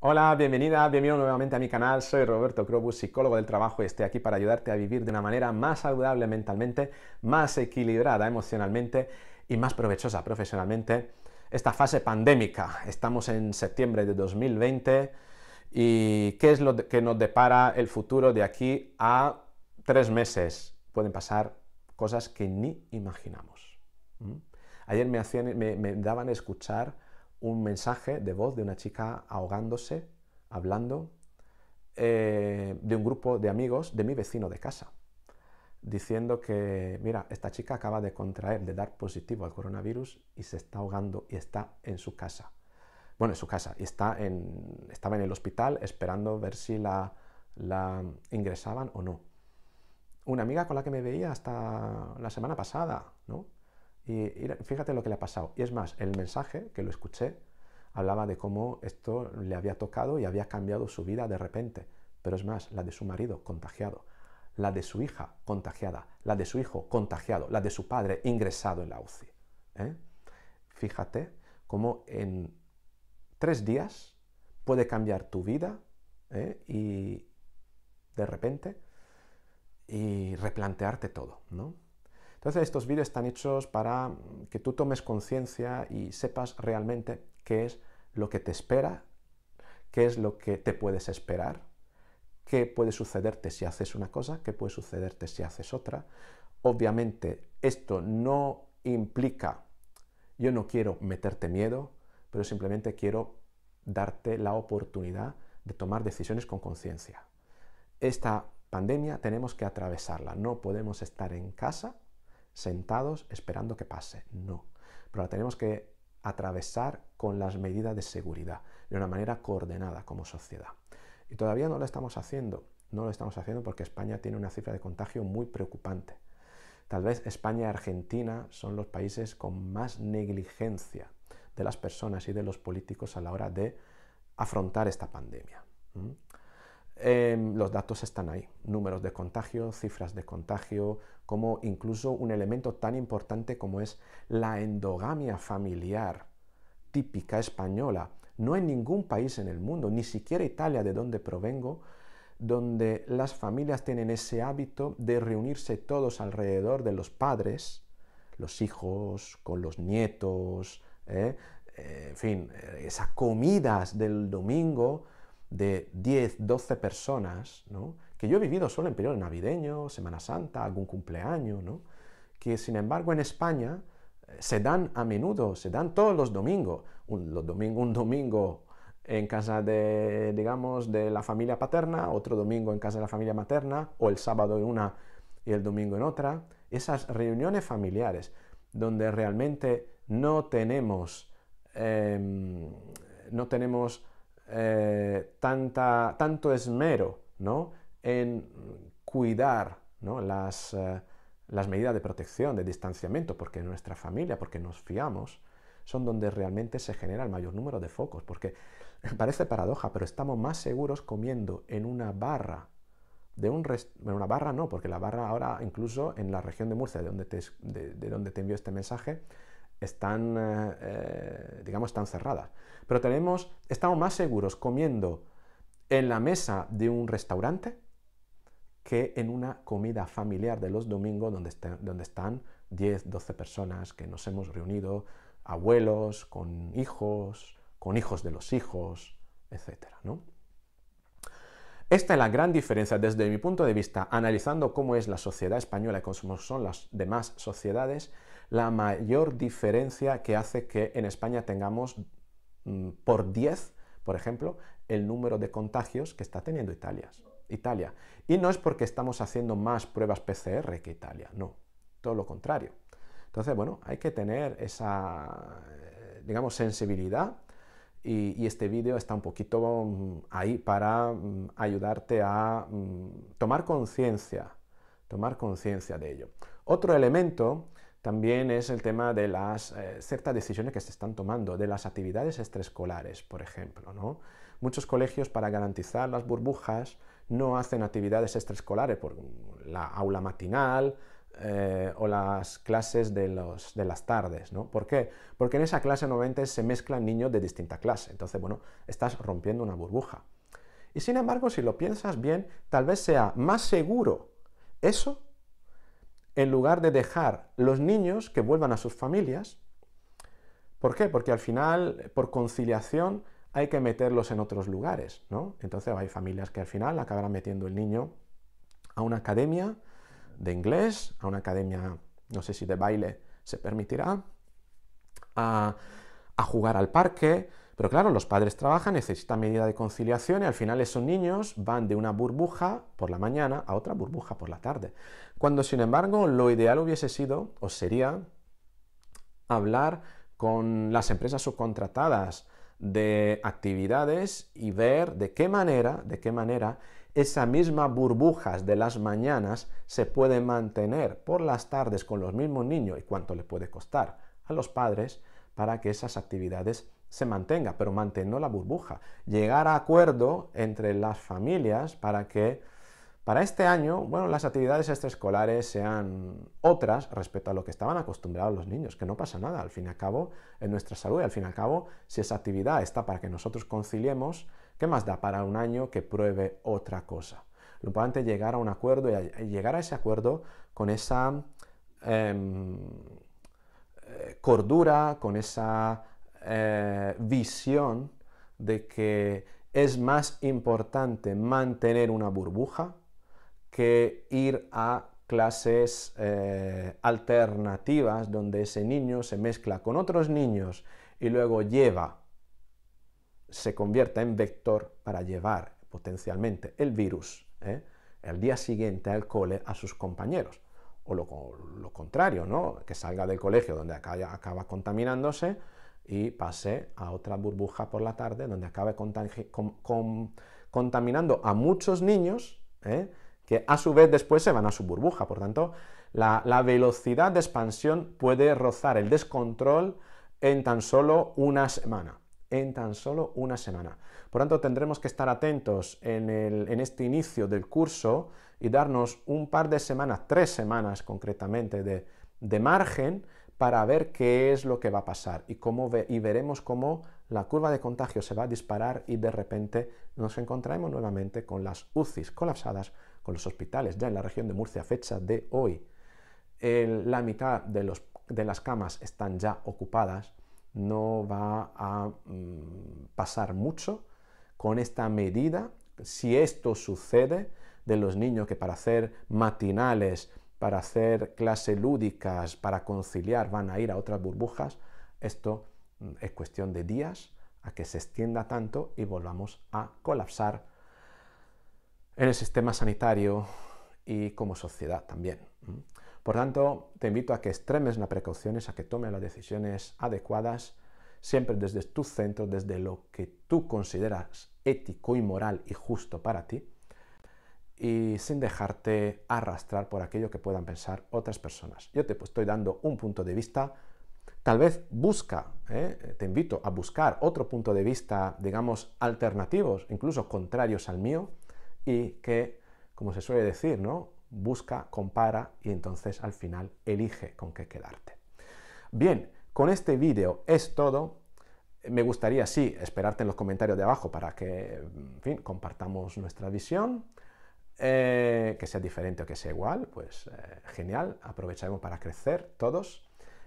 Hola, bienvenida, bienvenido nuevamente a mi canal. Soy Roberto Crobus, psicólogo del trabajo, y estoy aquí para ayudarte a vivir de una manera más saludable mentalmente, más equilibrada emocionalmente y más provechosa profesionalmente esta fase pandémica. Estamos en septiembre de 2020 y ¿qué es lo que nos depara el futuro de aquí a tres meses? Pueden pasar cosas que ni imaginamos. ¿Mm? Ayer me, me daban a escuchar un mensaje de voz de una chica ahogándose, hablando, eh, de un grupo de amigos de mi vecino de casa, diciendo que, mira, esta chica acaba de contraer, de dar positivo al coronavirus y se está ahogando y está en su casa. Bueno, en su casa, y está en, estaba en el hospital esperando ver si la ingresaban o no. Una amiga con la que me veía hasta la semana pasada, ¿no? Y, fíjate lo que le ha pasado. Y es más, el mensaje que lo escuché hablaba de cómo esto le había tocado y había cambiado su vida de repente. Pero es más, la de su marido, contagiado. La de su hija, contagiada. La de su hijo, contagiado. La de su padre, ingresado en la UCI. ¿eh? Fíjate cómo en tres días puede cambiar tu vida ¿eh? y de repente y replantearte todo, ¿no? Entonces estos vídeos están hechos para mm, que tú tomes conciencia y sepas realmente qué es lo que te espera, qué es lo que te puedes esperar, qué puede sucederte si haces una cosa, qué puede sucederte si haces otra. Obviamente esto no implica, yo no quiero meterte miedo, pero simplemente quiero darte la oportunidad de tomar decisiones con conciencia. Esta pandemia tenemos que atravesarla, no podemos estar en casa sentados esperando que pase. No. Pero la tenemos que atravesar con las medidas de seguridad, de una manera coordenada como sociedad. Y todavía no lo estamos haciendo. No lo estamos haciendo porque España tiene una cifra de contagio muy preocupante. Tal vez España y Argentina son los países con más negligencia de las personas y de los políticos a la hora de afrontar esta pandemia. Em, los datos están ahí, números de contagio, cifras de contagio, como incluso un elemento tan importante como es la endogamia familiar típica española. No hay ningún país en el mundo, ni siquiera Italia, de donde provengo, donde las familias tienen ese hábito de reunirse todos alrededor de los padres, los hijos, con los nietos, ¿eh? Eh, en fin, eh, esas comidas del domingo, de 10, 12 personas, que yo he vivido solo en periodo navideño, Semana Santa, algún cumpleaños, que sin embargo en España eh, se dan a menudo, se dan todos los domingos, un, los domingo, un domingo en casa de, digamos, de la familia paterna, otro domingo en casa de la familia materna, o el sábado en una y el domingo en otra, esas reuniones familiares donde realmente no tenemos, em, no tenemos eh, tanto esmero en cuidar eh, las, medidas de protección, de distanciamiento, porque nuestra familia, porque nos fiamos, son donde realmente se genera el mayor número de focos, porque parece paradoja, pero estamos más seguros comiendo en una barra de una barra no, porque la barra ahora incluso en la región de Murcia, de donde te, de donde te envío este mensaje, están, eh, eh, digamos, están cerradas. Pero tenemos, estamos más seguros comiendo en la mesa de un restaurante que en una comida familiar de los domingos donde, donde están 10, 12 personas que nos hemos reunido, abuelos, con hijos, con hijos de los hijos, etc. ¿no? Esta es la gran diferencia desde mi punto de vista, analizando cómo es la sociedad española y cómo son las demás sociedades, la mayor diferencia que hace que en España tengamos mm, por 10, por ejemplo, el número de contagios que está teniendo Italia. Italia. Y no es porque estamos haciendo más pruebas PCR que Italia, no, todo lo contrario. Entonces, bueno, hay que tener esa, eh, digamos, sensibilidad y, este vídeo está un poquito mm, ahí para mm, ayudarte a tomar conciencia, tomar conciencia de ello. Otro elemento también es el tema de las eh, ciertas decisiones que se están tomando, de las actividades extraescolares, por ejemplo. Muchos colegios, para garantizar las burbujas, no hacen actividades extraescolares, por la aula matinal eh, o las clases de, las tardes. ¿Por qué? Porque en esa clase normalmente se mezclan niños de distinta clase. Entonces, bueno, estás rompiendo una burbuja. Y sin embargo, si lo piensas bien, tal vez sea más seguro eso en lugar de dejar los niños que vuelvan a sus familias. ¿Por qué? Porque al final, por conciliación, hay que meterlos en otros lugares, ¿no? Entonces hay familias que al final acabarán metiendo el niño a una academia de inglés, a una academia, no sé si de baile se permitirá, a jugar al parque, pero claro, los padres trabajan, necesitan medida de conciliación y al final esos niños van de una burbuja por la mañana a otra burbuja por la tarde. Cuando sin embargo lo ideal hubiese sido o sería hablar con las empresas subcontratadas de actividades y ver de qué manera, de qué manera esa misma burbujas de las mañanas se puede mantener por las tardes con los mismos niños y cuánto le puede costar a los padres para que esas actividades se mantenga, pero manteniendo la burbuja. Llegar a acuerdo entre las familias para que para este año, bueno, las actividades extraescolares sean otras respecto a lo que estaban acostumbrados los niños, que no pasa nada, al fin y al cabo, en nuestra salud, y al fin y al cabo, si esa actividad está para que nosotros conciliemos, ¿qué más da para un año que pruebe otra cosa? Lo importante es llegar a un acuerdo y, llegar a ese acuerdo con esa em, eh, cordura, con esa eh, visión de que es más importante mantener una burbuja que ir a clases eh, alternativas donde ese niño se mezcla con otros niños y luego lleva, se convierta en vector para llevar potencialmente el virus el ¿eh? día siguiente al cole a sus compañeros. O lo, contrario, que salga del colegio donde acaba contaminándose y pase a otra burbuja por la tarde donde acabe contaminando a muchos niños ¿eh? que a su vez después se van a su burbuja. Por tanto, la, velocidad de expansión puede rozar el descontrol en tan solo una semana en tan solo una semana. Por tanto, tendremos que estar atentos en, este inicio del curso y darnos un par de semanas, tres semanas concretamente, de margen para ver qué es lo que va a pasar y, cómo y veremos cómo la curva de contagio se va a disparar y de repente nos encontraremos nuevamente con las UCIs colapsadas, con los hospitales ya en la región de Murcia a fecha de hoy. la mitad de, las camas están ya ocupadas, no va a mm, pasar mucho con esta medida. Si esto sucede de los niños que para hacer matinales para hacer clases lúdicas, para conciliar, van a ir a otras burbujas. Esto mm, es cuestión de días a que se extienda tanto y volvamos a colapsar en el sistema sanitario y como sociedad también. Por tanto, te invito a que extremes las precauciones, a que tomes las decisiones adecuadas, siempre desde tu centro, desde lo que tú consideras ético y moral y justo para ti y sin dejarte arrastrar por aquello que puedan pensar otras personas. Yo te estoy dando un punto de vista, tal vez busca, ¿eh? te invito a buscar otro punto de vista, digamos, alternativos, incluso contrarios al mío, y que, como se suele decir, ¿no? Busca, compara y entonces al final elige con qué quedarte. Bien, con este vídeo es todo. Me gustaría, sí, esperarte en los comentarios de abajo para que, en fin, compartamos nuestra visión. Eh, que sea diferente o que sea igual, pues eh, genial, aprovecharemos para crecer todos.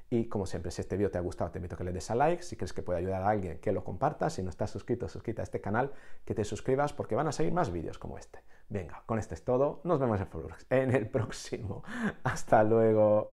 Y como siempre, si este vídeo te ha gustado, te invito a que le des a like. Si crees que puede ayudar a alguien, que lo compartas. Si no estás suscrito, suscríbete a este canal, que te suscribas porque van a seguir más vídeos como este. Venga, con este es todo. Nos vemos en el próximo. Hasta luego.